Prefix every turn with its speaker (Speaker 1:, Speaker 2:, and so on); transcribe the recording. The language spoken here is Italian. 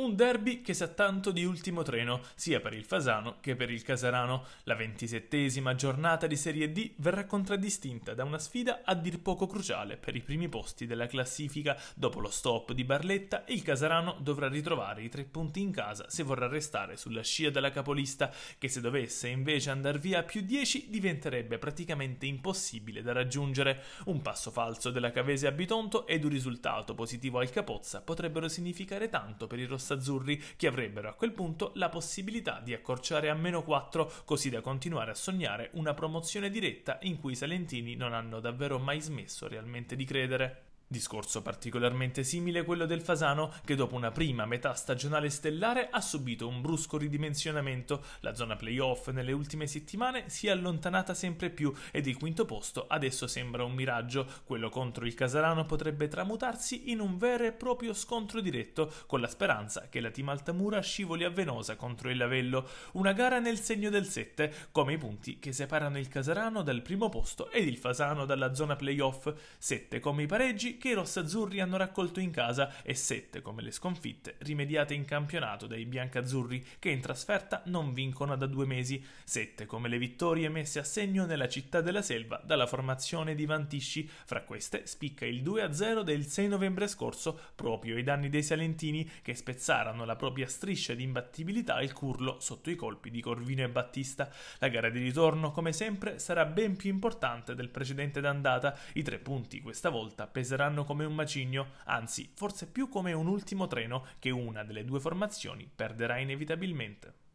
Speaker 1: Un derby che sa tanto di ultimo treno, sia per il Fasano che per il Casarano. La ventisettesima giornata di Serie D verrà contraddistinta da una sfida a dir poco cruciale per i primi posti della classifica. Dopo lo stop di Barletta, il Casarano dovrà ritrovare i tre punti in casa se vorrà restare sulla scia della capolista, che se dovesse invece andar via a più 10 diventerebbe praticamente impossibile da raggiungere. Un passo falso della Cavese a Bitonto ed un risultato positivo al Capozza potrebbero significare tanto per il rossari rosso-azzurri, che avrebbero a quel punto la possibilità di accorciare a meno 4, così da continuare a sognare una promozione diretta in cui i salentini non hanno davvero mai smesso realmente di credere. Discorso particolarmente simile quello del Fasano che dopo una prima metà stagionale stellare ha subito un brusco ridimensionamento, la zona playoff nelle ultime settimane si è allontanata sempre più ed il quinto posto adesso sembra un miraggio, quello contro il Casarano potrebbe tramutarsi in un vero e proprio scontro diretto con la speranza che la team Altamura scivoli a Venosa contro il Lavello, una gara nel segno del 7 come i punti che separano il Casarano dal primo posto ed il Fasano dalla zona playoff, 7 come i pareggi che i rossazzurri hanno raccolto in casa e 7 come le sconfitte rimediate in campionato dai biancazzurri che in trasferta non vincono da due mesi, 7 come le vittorie messe a segno nella città della selva dalla formazione di Vantisci. Fra queste spicca il 2-0 del 6 novembre scorso proprio ai danni dei salentini che spezzarono la propria striscia di imbattibilità al curlo sotto i colpi di Corvino e Battista. La gara di ritorno come sempre sarà ben più importante del precedente d'andata. I tre punti questa volta peseranno arriveranno come un macigno, anzi forse più come un ultimo treno che una delle due formazioni perderà inevitabilmente.